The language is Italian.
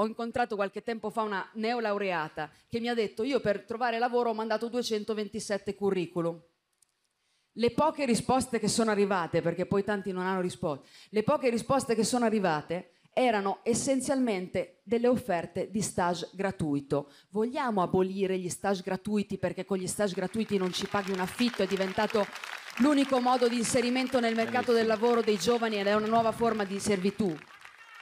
ho incontrato qualche tempo fa una neolaureata che mi ha detto io per trovare lavoro ho mandato 227 curriculum. Le poche risposte che sono arrivate, perché poi tanti non hanno risposto, le poche risposte che sono arrivate erano essenzialmente delle offerte di stage gratuito. Vogliamo abolire gli stage gratuiti perché con gli stage gratuiti non ci paghi un affitto, è diventato l'unico modo di inserimento nel mercato eh, del lavoro dei giovani ed è una nuova forma di servitù?